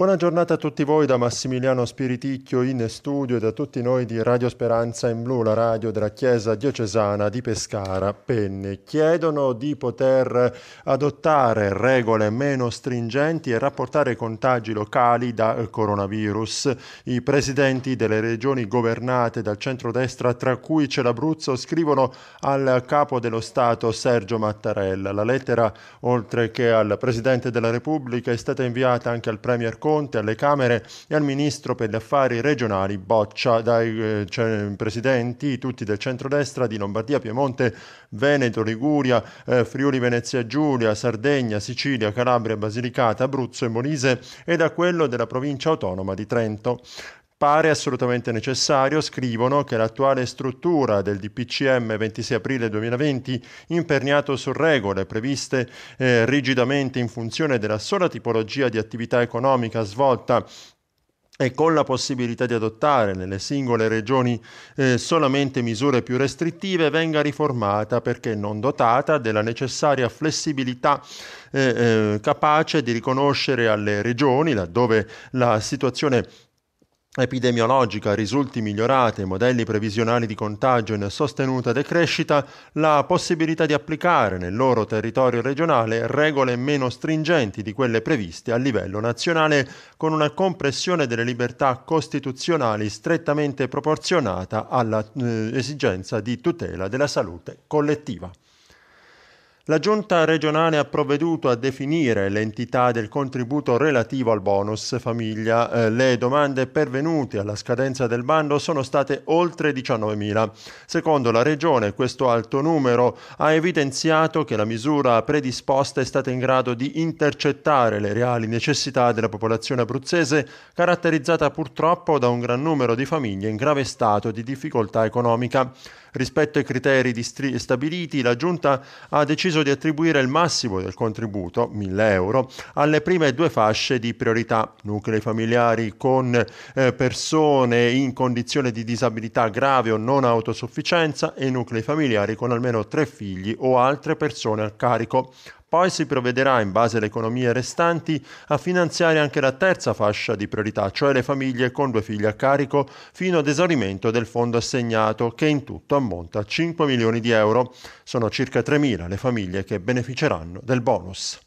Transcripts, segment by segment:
Buona giornata a tutti voi da Massimiliano Spiriticchio in studio e da tutti noi di Radio Speranza in Blu, la radio della Chiesa diocesana di Pescara. Penne chiedono di poter adottare regole meno stringenti e rapportare contagi locali da eh, coronavirus. I presidenti delle regioni governate dal centrodestra, tra cui c'è l'Abruzzo, scrivono al capo dello Stato Sergio Mattarella. La lettera, oltre che al presidente della Repubblica, è stata inviata anche al Premier Conte Conte alle Camere e al Ministro per gli Affari Regionali Boccia, dai eh, cioè, presidenti tutti del centrodestra di Lombardia, Piemonte, Veneto, Liguria, eh, Friuli Venezia Giulia, Sardegna, Sicilia, Calabria, Basilicata, Abruzzo e Molise e da quello della provincia autonoma di Trento pare assolutamente necessario, scrivono, che l'attuale struttura del DPCM 26 aprile 2020, imperniato su regole previste eh, rigidamente in funzione della sola tipologia di attività economica svolta e con la possibilità di adottare nelle singole regioni eh, solamente misure più restrittive, venga riformata perché non dotata della necessaria flessibilità eh, eh capace di riconoscere alle regioni, laddove la situazione epidemiologica risulti migliorata i modelli previsionali di contagio in sostenuta decrescita, la possibilità di applicare nel loro territorio regionale regole meno stringenti di quelle previste a livello nazionale, con una compressione delle libertà costituzionali strettamente proporzionata all'esigenza eh, di tutela della salute collettiva. La giunta regionale ha provveduto a definire l'entità del contributo relativo al bonus famiglia. Eh, le domande pervenute alla scadenza del bando sono state oltre 19.000. Secondo la regione questo alto numero ha evidenziato che la misura predisposta è stata in grado di intercettare le reali necessità della popolazione abruzzese, caratterizzata purtroppo da un gran numero di famiglie in grave stato di difficoltà economica rispetto ai criteri distri- stabiliti, la Giunta ha deciso di attribuire il massimo del contributo, 1000 euro, alle prime due fasce di priorità, nuclei familiari con eh, persone in condizione di disabilità grave o non autosufficienza e nuclei familiari con almeno tre figli o altre persone a carico. Poi si provvederà, in base alle economie restanti, a finanziare anche la terza fascia di priorità, cioè le famiglie con due figli a carico, fino ad esaurimento del fondo assegnato, che in tutto ammonta a 5 milioni di euro. Sono circa 3.000 le famiglie che beneficeranno del bonus.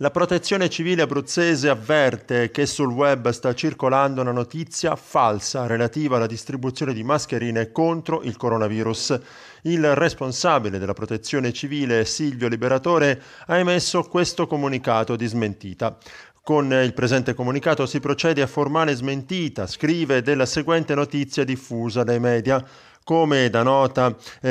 La protezione civile abruzzese avverte che sul web sta circolando una notizia falsa relativa alla distribuzione di mascherine contro il coronavirus. Il responsabile della protezione civile Silvio Liberatore ha emesso questo comunicato di smentita. Con il presente comunicato si procede a formale smentita, scrive, della seguente notizia diffusa dai media. Come da nota eh,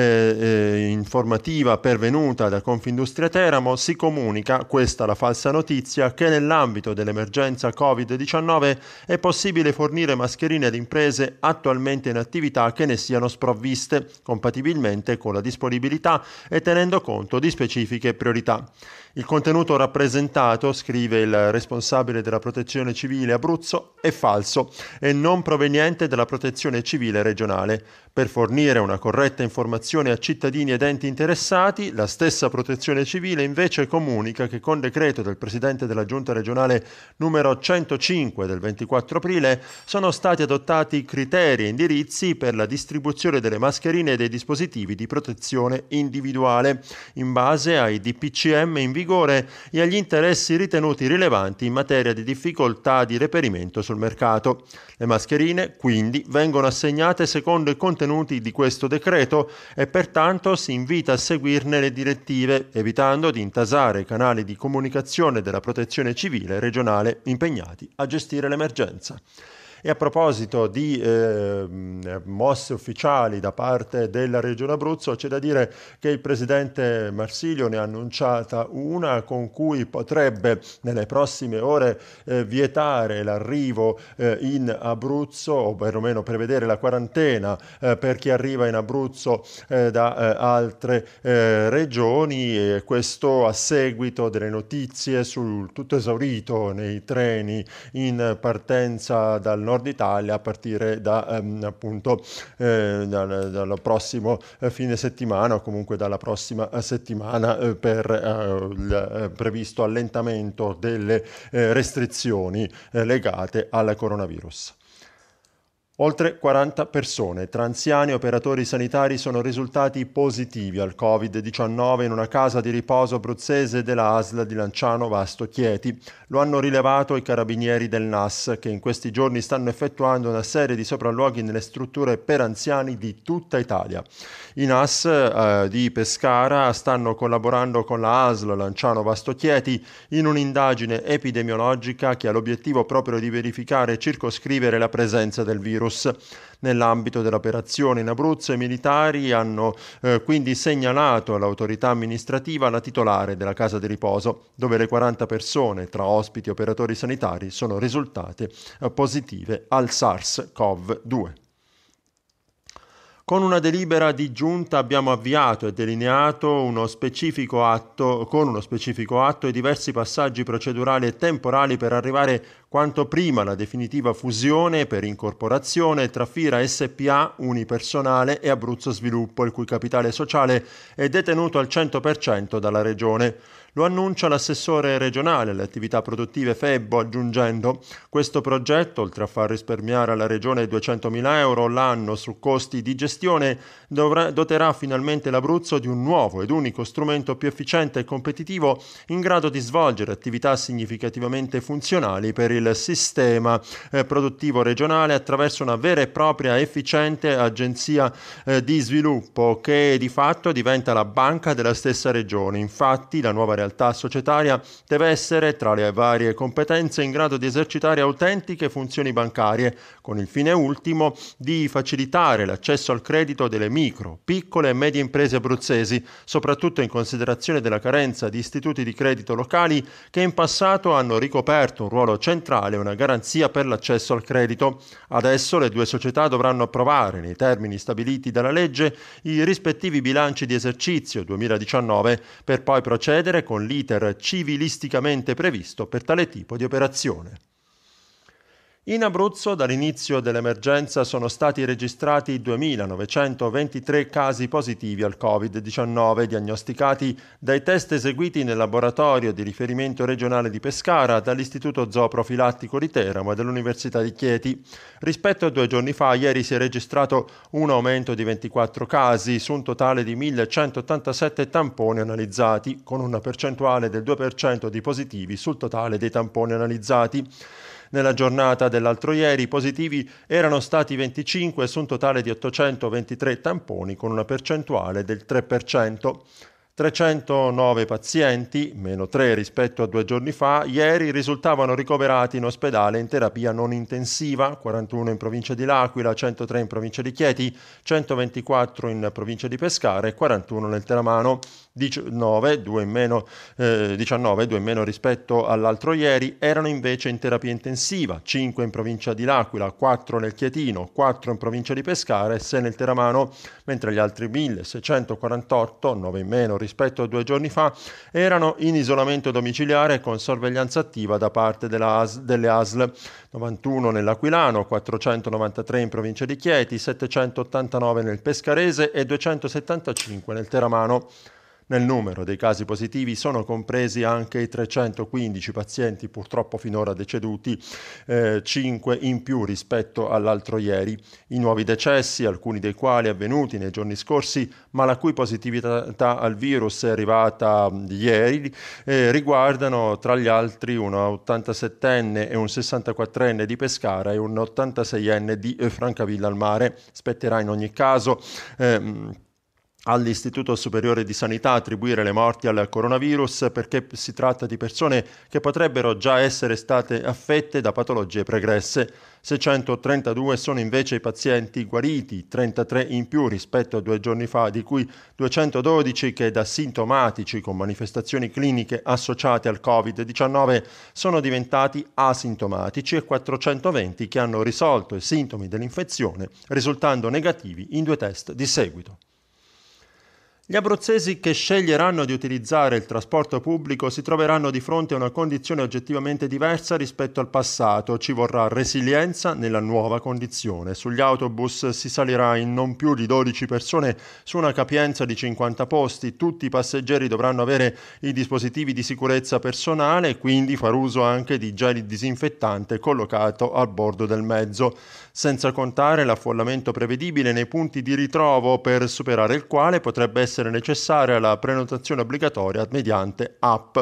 eh, informativa pervenuta da Confindustria Teramo, si comunica, questa la falsa notizia, che nell'ambito dell'emergenza Covid-19 è possibile fornire mascherine ad imprese attualmente in attività che ne siano sprovviste, compatibilmente con la disponibilità e tenendo conto di specifiche priorità. Il contenuto rappresentato, scrive il responsabile della protezione civile Abruzzo, è falso e non proveniente dalla protezione civile regionale. Per fornire fornire una corretta informazione a cittadini ed enti interessati, la stessa Protezione Civile invece comunica che con decreto del Presidente della Giunta regionale numero 105 del 24 aprile sono stati adottati criteri e indirizzi per la distribuzione delle mascherine e dei dispositivi di protezione individuale in base ai DPCM in vigore e agli interessi ritenuti rilevanti in materia di difficoltà di reperimento sul mercato. Le mascherine quindi vengono assegnate secondo i contenuti contenuti di questo decreto e pertanto si invita a seguirne le direttive, evitando di intasare i canali di comunicazione della protezione civile regionale impegnati a gestire l'emergenza. E a proposito di eh, mosse ufficiali da parte della Regione Abruzzo, c'è da dire che il presidente Marsilio ne ha annunciata una con cui potrebbe nelle prossime ore eh, vietare l'arrivo eh, in Abruzzo o perlomeno prevedere la quarantena eh, per chi arriva in Abruzzo eh, da eh, altre regioni e questo a seguito delle notizie sul tutto esaurito nei treni in partenza dal nord Italia a partire da, ehm, appunto, eh, dal, dal, prossimo eh, fine settimana o comunque dalla prossima eh, settimana eh, per eh, il eh, previsto allentamento delle restrizioni legate al coronavirus. Oltre 40 persone, tra anziani e operatori sanitari, sono risultati positivi al Covid-19 in una casa di riposo abruzzese della ASL di Lanciano Vasto Chieti. Lo hanno rilevato i carabinieri del NAS, che in questi giorni stanno effettuando una serie di sopralluoghi nelle strutture per anziani di tutta Italia. I NAS eh, di Pescara stanno collaborando con la ASL Lanciano Vasto Chieti in un'indagine epidemiologica che ha l'obiettivo proprio di verificare e circoscrivere la presenza del virus virus. Nell'ambito dell'operazione in Abruzzo i militari hanno eh, quindi segnalato all'autorità amministrativa la titolare della casa di riposo, dove le 40 persone, tra ospiti e operatori sanitari, sono risultate eh, positive al SARS-CoV-2. Con una delibera di giunta abbiamo avviato e delineato uno specifico atto, con uno specifico atto e diversi passaggi procedurali e temporali per arrivare quanto prima alla definitiva fusione per incorporazione tra Fira SPA Unipersonale e Abruzzo Sviluppo, il cui capitale sociale è detenuto al 100% dalla Regione. Lo annuncia l'assessore regionale alle attività produttive Febbo aggiungendo questo progetto, oltre a far risparmiare alla regione 200.000 euro l'anno su costi di gestione, dovrà, doterà finalmente l'Abruzzo di un nuovo ed unico strumento più efficiente e competitivo in grado di svolgere attività significativamente funzionali per il sistema eh, produttivo regionale attraverso una vera e propria efficiente agenzia eh, di sviluppo che di fatto diventa la banca della stessa regione. Infatti la nuova realtà realtà societaria deve essere, tra le varie competenze, in grado di esercitare autentiche funzioni bancarie, con il fine ultimo di facilitare l'accesso al credito delle micro, piccole e medie imprese abruzzesi, soprattutto in considerazione della carenza di istituti di credito locali che in passato hanno ricoperto un ruolo centrale e una garanzia per l'accesso al credito. Adesso le due società dovranno approvare, nei termini stabiliti dalla legge, i rispettivi bilanci di esercizio 2019 per poi procedere con con l'iter civilisticamente previsto per tale tipo di operazione. In Abruzzo dall'inizio dell'emergenza sono stati registrati 2.923 casi positivi al Covid-19 diagnosticati dai test eseguiti nel laboratorio di riferimento regionale di Pescara, dall'Istituto Zooprofilattico di Teramo e dall'Università di Chieti. Rispetto a due giorni fa, ieri si è registrato un aumento di 24 casi su un totale di 1.187 tamponi analizzati, con una percentuale del 2% di positivi sul totale dei tamponi analizzati. Nella giornata dell'altro ieri i positivi erano stati 25 su un totale di 823 tamponi con una percentuale del 3%. 309 pazienti, meno 3 rispetto a due giorni fa, ieri risultavano ricoverati in ospedale in terapia non intensiva, 41 in provincia di L'Aquila, 103 in provincia di Chieti, 124 in provincia di Pescara e 41 nel Teramano. 19, 2 in meno, eh, 19, 2 in meno rispetto all'altro ieri, erano invece in terapia intensiva, 5 in provincia di L'Aquila, 4 nel Chietino, 4 in provincia di Pescara e 6 nel Teramano, mentre gli altri 1648, 9 in meno rispetto a due giorni fa, erano in isolamento domiciliare con sorveglianza attiva da parte AS, delle ASL, 91 nell'Aquilano, 493 in provincia di Chieti, 789 nel Pescarese e 275 nel Teramano. Nel numero dei casi positivi sono compresi anche i 315 pazienti purtroppo finora deceduti, eh, 5 in più rispetto all'altro ieri. I nuovi decessi, alcuni dei quali avvenuti nei giorni scorsi, ma la cui positività al virus è arrivata ieri, eh, riguardano tra gli altri un 87enne e un 64enne di Pescara e un 86enne di eh, Francavilla al Mare. Spetterà in ogni caso ehm, all'Istituto Superiore di Sanità attribuire le morti al coronavirus perché si tratta di persone che potrebbero già essere state affette da patologie pregresse. 632 sono invece i pazienti guariti, 33 in più rispetto a due giorni fa, di cui 212 che da sintomatici con manifestazioni cliniche associate al Covid-19 sono diventati asintomatici e 420 che hanno risolto i sintomi dell'infezione risultando negativi in due test di seguito. Gli abruzzesi che sceglieranno di utilizzare il trasporto pubblico si troveranno di fronte a una condizione oggettivamente diversa rispetto al passato, ci vorrà resilienza nella nuova condizione. Sugli autobus si salirà in non più di 12 persone su una capienza di 50 posti, tutti i passeggeri dovranno avere i dispositivi di sicurezza personale e quindi far uso anche di gel disinfettante collocato a bordo del mezzo, senza contare l'affollamento prevedibile nei punti di ritrovo per superare il quale potrebbe essere essere necessaria la prenotazione obbligatoria mediante app.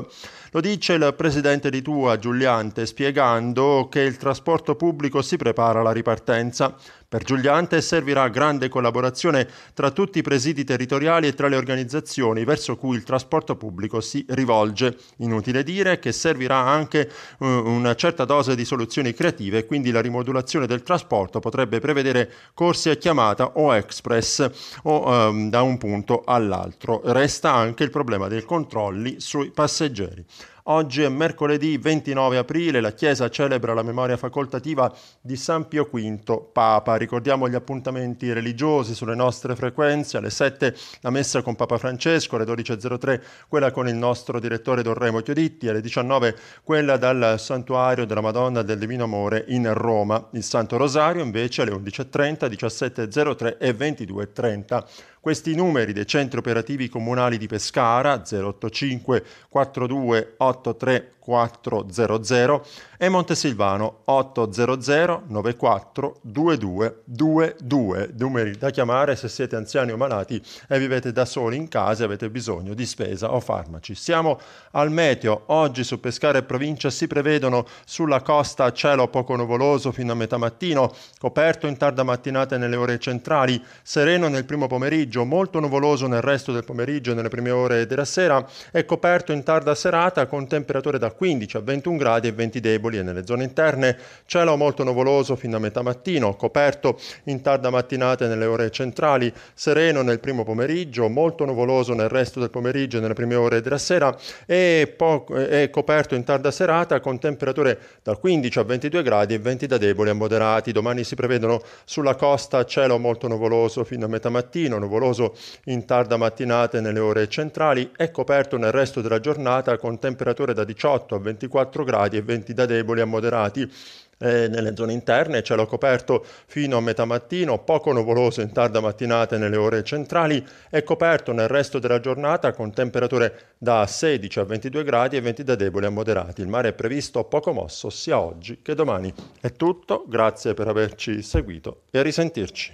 Lo dice il presidente di Tua, Giuliante, spiegando che il trasporto pubblico si prepara alla ripartenza. Per Giuliante servirà grande collaborazione tra tutti i presidi territoriali e tra le organizzazioni verso cui il trasporto pubblico si rivolge. Inutile dire che servirà anche uh, una certa dose di soluzioni creative, quindi la rimodulazione del trasporto potrebbe prevedere corsi a chiamata o express o um, da un punto all'altro all'altro. Resta anche il problema dei controlli sui passeggeri. Oggi è mercoledì 29 aprile, la Chiesa celebra la memoria facoltativa di San Pio V, Papa. Ricordiamo gli appuntamenti religiosi sulle nostre frequenze, alle 7 la messa con Papa Francesco, alle 12.03 quella con il nostro direttore Dorremo Chioditti, alle 19 quella dal Santuario della Madonna del Divino Amore in Roma. Il Santo Rosario invece alle 11.30, 17.03 e 22.30. Questi numeri dei centri operativi comunali di Pescara 085 42 8 4-4-3 400 e Montesilvano 800 94 22 22, numeri da chiamare se siete anziani o malati e vivete da soli in casa e avete bisogno di spesa o farmaci. Siamo al meteo, oggi su Pescara e provincia si prevedono sulla costa cielo poco nuvoloso fino a metà mattino, coperto in tarda mattinata nelle ore centrali, sereno nel primo pomeriggio, molto nuvoloso nel resto del pomeriggio e nelle prime ore della sera e coperto in tarda serata con temperature da 15 a 21 gradi e venti deboli e nelle zone interne cielo molto nuvoloso fino a metà mattino, coperto in tarda mattinata nelle ore centrali, sereno nel primo pomeriggio, molto nuvoloso nel resto del pomeriggio e nelle prime ore della sera e, po- e coperto in tarda serata con temperature da 15 a 22 gradi e venti da deboli a moderati. Domani si prevedono sulla costa cielo molto nuvoloso fino a metà mattino, nuvoloso in tarda mattinata nelle ore centrali e coperto nel resto della giornata con temperature da 18 18 a 24 gradi e venti da deboli a moderati eh, nelle zone interne, cielo coperto fino a metà mattino, poco nuvoloso in tarda mattinata nelle ore centrali e coperto nel resto della giornata con temperature da 16 a 22 gradi e venti da deboli a moderati. Il mare è previsto poco mosso sia oggi che domani. È tutto, grazie per averci seguito e a risentirci.